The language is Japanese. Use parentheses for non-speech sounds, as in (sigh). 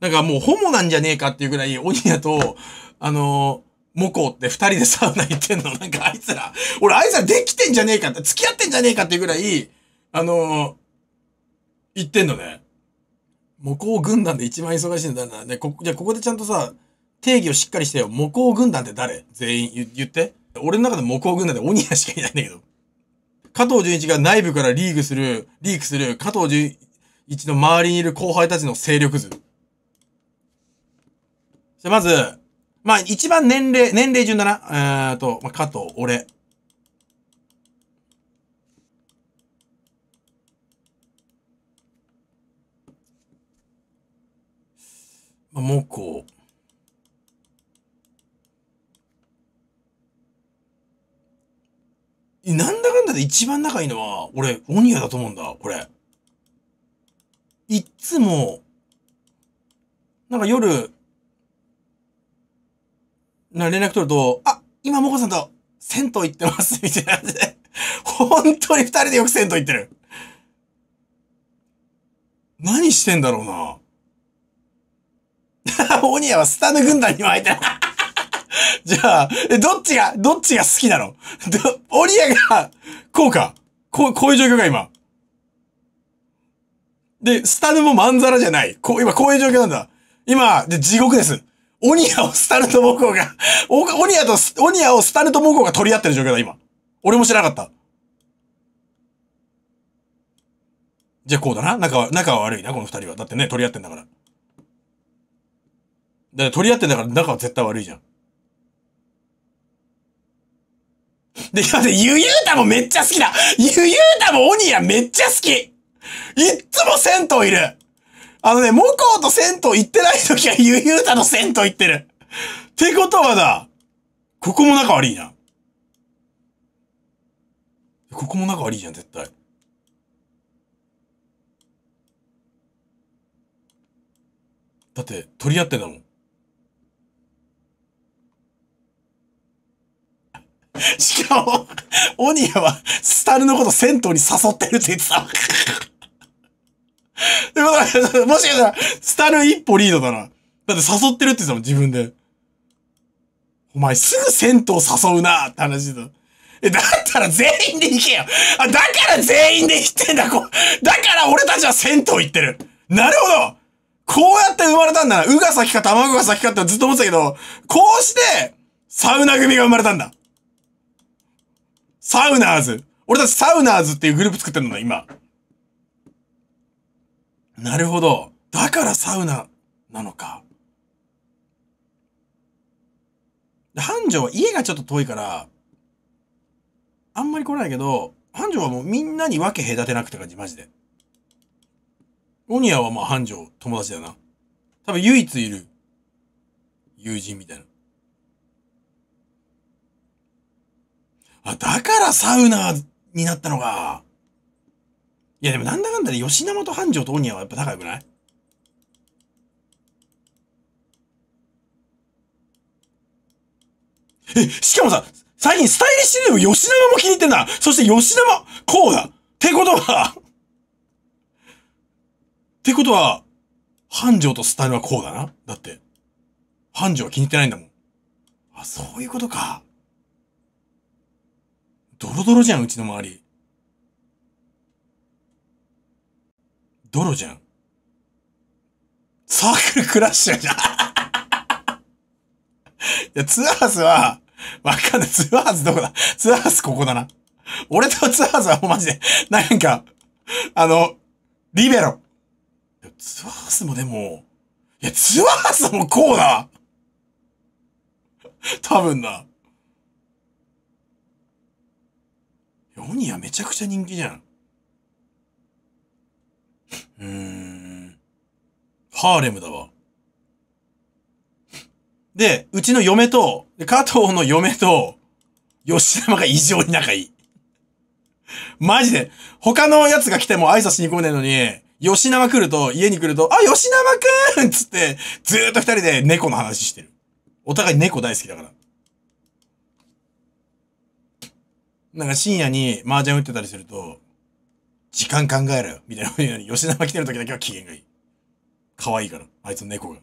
なんかもうホモなんじゃねえかっていうぐらい、オニアと、あのー、モコって二人でサウナ行ってんの。なんかあいつら、俺あいつらできてんじゃねえかって、付き合ってんじゃねえかっていうぐらい、あのー、行ってんのね。モコ軍団で一番忙しいんだな。で、こ、じゃここでちゃんとさ、定義をしっかりしてよ。モコ軍団って誰全員言って。俺の中でモコ軍団でオニアしかいないんだけど。加藤純一が内部からリーグする、リークする、加藤純一の周りにいる後輩たちの勢力図。じゃ、まず、まあ、一番年齢、年齢順だな。えーと、まあ、加藤、俺。まあ、もこう。なんだかんだで一番仲いいのは、俺、オニアだと思うんだ、これ。いっつも、なんか夜、な連絡取ると、あ、今もこさんと銭湯行ってます、(laughs) みたいな感じで。本当に二人でよく銭湯行ってる。何してんだろうな。オニアはスタヌ軍団にも入てな (laughs) じゃあ、え、どっちが、どっちが好きなのど、オニアが、こうか。こう、こういう状況が今。で、スタヌもまんざらじゃない。こう、今こういう状況なんだ。今、で、地獄です。オニアをスタルトモコが、オニアと、オニアをスタルトモコが取り合ってる状況だ、今。俺も知らなかった。じゃあこうだな。仲は、仲は悪いな、この二人は。だってね、取り合ってんだから。だって取り合ってんだから仲は絶対悪いじゃん。で、今までゆゆうたもめっちゃ好きだゆゆうたもオニアめっちゃ好きいっつも銭湯いるあのね、母校と銭湯行ってない時はゆゆうたの銭湯行ってる。ってことはだ、ここも仲悪いな。ここも仲悪いじゃん、絶対。だって、取り合ってんだもん。しかも、オニアは、スタルのこと銭湯に誘ってるって言ってた。っ (laughs) てもしかしたら、スタル一歩リードだな。だって誘ってるって言ってたもん、自分で。お前すぐ銭湯誘うなって話だ。え、だったら全員で行けよあ、だから全員で行ってんだ、こだから俺たちは銭湯行ってるなるほどこうやって生まれたんだな。うが先か卵が先かってずっと思ってたけど、こうして、サウナ組が生まれたんだ。サウナーズ。俺たちサウナーズっていうグループ作ってるんだ、今。なるほど。だからサウナなのか。繁盛は家がちょっと遠いから、あんまり来ないけど、繁盛はもうみんなに分け隔てなくて感じ、マジで。オニアはまあ繁盛友達だよな。多分唯一いる友人みたいな。あ、だからサウナになったのか。いやでもなんだかんだで、ね、吉もと繁盛とオニアはやっぱ仲良くないえ、しかもさ、最近スタイリッシュでも吉田も気に入ってんだそして吉も、こうだってことはってことは、繁盛とスタイルはこうだなだって。繁盛は気に入ってないんだもん。あ、そういうことか。ドロドロじゃん、うちの周り。ドロじゃん。サークルクラッシュじゃん。(laughs) いや、ツアーズは、わかんない。ツアーズどこだツアーズここだな。俺とツアーズはもうマジで、なんか、あの、リベロ。ツアーズもでも、いや、ツアーズもこうだ多分な。オニアめちゃくちゃ人気じゃん。うーん。ハーレムだわ。で、うちの嫁と、加藤の嫁と、吉田が異常に仲いい。マジで、他の奴が来ても挨拶しに来ねえのに、吉永来ると、家に来ると、あ、吉永くんつって、ずーっと二人で猫の話してる。お互い猫大好きだから。なんか深夜に麻雀打ってたりすると、時間考えろよみたいな風に吉永来てる時だけは機嫌がいい。可愛いから、あいつの猫が。